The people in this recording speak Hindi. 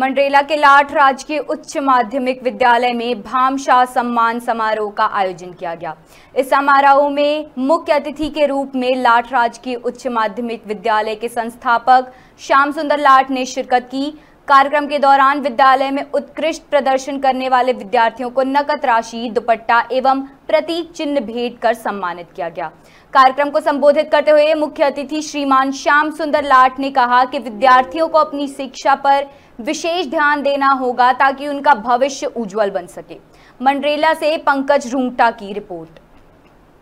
मंडरेला के लाठ राजकीय उच्च माध्यमिक विद्यालय में भामशाह सम्मान समारोह का आयोजन किया गया इस समारोह में मुख्य अतिथि के रूप में लाठ राजकीय उच्च माध्यमिक विद्यालय के संस्थापक श्याम सुंदर लाठ ने शिरकत की कार्यक्रम के दौरान विद्यालय में उत्कृष्ट प्रदर्शन करने वाले विद्यार्थियों को नकद राशि दुपट्टा एवं प्रतीक चिन्ह भेंट कर सम्मानित किया गया कार्यक्रम को संबोधित करते हुए मुख्य अतिथि श्रीमान श्याम सुंदर लाठ ने कहा कि विद्यार्थियों को अपनी शिक्षा पर विशेष ध्यान देना होगा ताकि उनका भविष्य उज्जवल बन सके मंडरेला से पंकज रूंगटा की रिपोर्ट